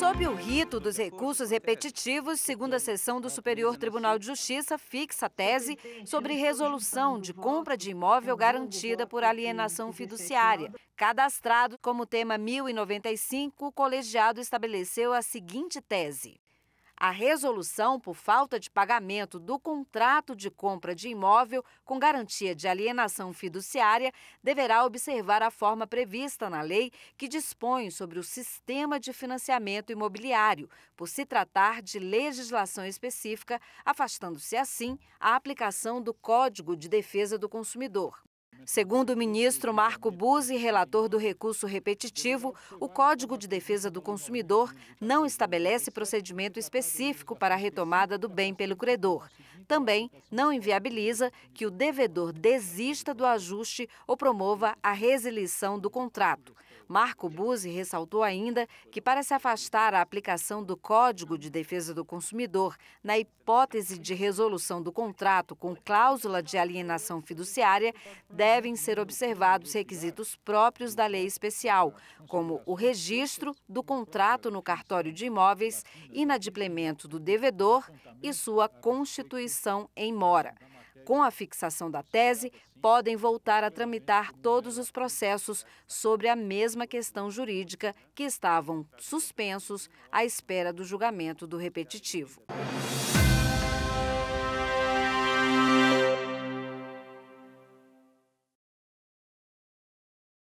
Sob o rito dos recursos repetitivos, segunda sessão do Superior Tribunal de Justiça fixa a tese sobre resolução de compra de imóvel garantida por alienação fiduciária. Cadastrado como tema 1095, o colegiado estabeleceu a seguinte tese a resolução por falta de pagamento do contrato de compra de imóvel com garantia de alienação fiduciária deverá observar a forma prevista na lei que dispõe sobre o sistema de financiamento imobiliário, por se tratar de legislação específica, afastando-se assim a aplicação do Código de Defesa do Consumidor. Segundo o ministro Marco Buzzi, relator do recurso repetitivo, o Código de Defesa do Consumidor não estabelece procedimento específico para a retomada do bem pelo credor. Também não inviabiliza que o devedor desista do ajuste ou promova a resilição do contrato. Marco Buzzi ressaltou ainda que, para se afastar a aplicação do Código de Defesa do Consumidor na hipótese de resolução do contrato com cláusula de alienação fiduciária, deve devem ser observados requisitos próprios da lei especial, como o registro do contrato no cartório de imóveis, inadimplemento do devedor e sua constituição em mora. Com a fixação da tese, podem voltar a tramitar todos os processos sobre a mesma questão jurídica que estavam suspensos à espera do julgamento do repetitivo.